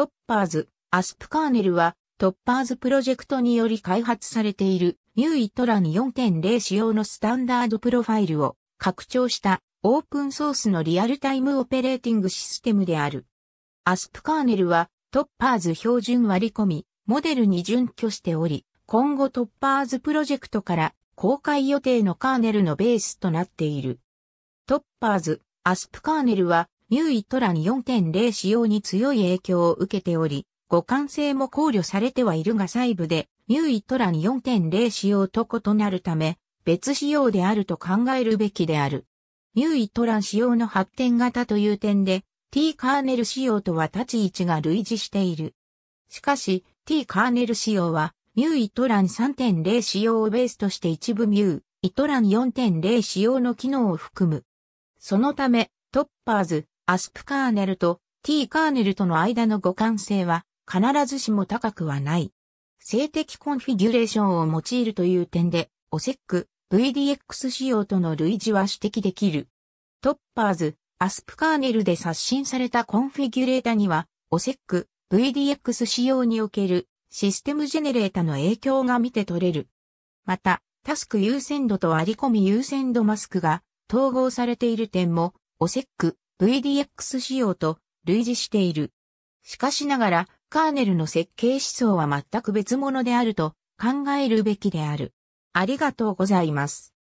トッパーズ、アスプカーネルは、トッパーズプロジェクトにより開発されている、ニューイトラに4.0仕様のスタンダードプロファイルを拡張したオープンソースのリアルタイムオペレーティングシステムである。アスプカーネルはトッパーズ標準割り込み、モデルに準拠しており、今後トッパーズプロジェクトから公開予定のカーネルのベースとなっている。トッパーズ、アスプカーネルはミューイトラに4.0使用に強い影響を受けており、互換性も考慮されてはいるが細部で、ミューイトラに4.0使用と異なるため、別仕様であると考えるべきである。ミューイトラン仕様の発展型という点で、t カーネル仕様とは立ち位置が類似している。しかし、t カーネル仕様は、ミューイトラン3.0仕様をベースとして一部ミューイトラン4.0仕様の機能を含む。そのため、トッパーズ、アスプカーネルと T カーネルとの間の互換性は必ずしも高くはない。性的コンフィギュレーションを用いるという点で、オセック、VDX 仕様との類似は指摘できる。トッパーズ、アスプカーネルで刷新されたコンフィギュレータには、オセック、VDX 仕様におけるシステムジェネレータの影響が見て取れる。また、タスク優先度と割り込み優先度マスクが統合されている点も、オセック、VDX 仕様と類似している。しかしながら、カーネルの設計思想は全く別物であると考えるべきである。ありがとうございます。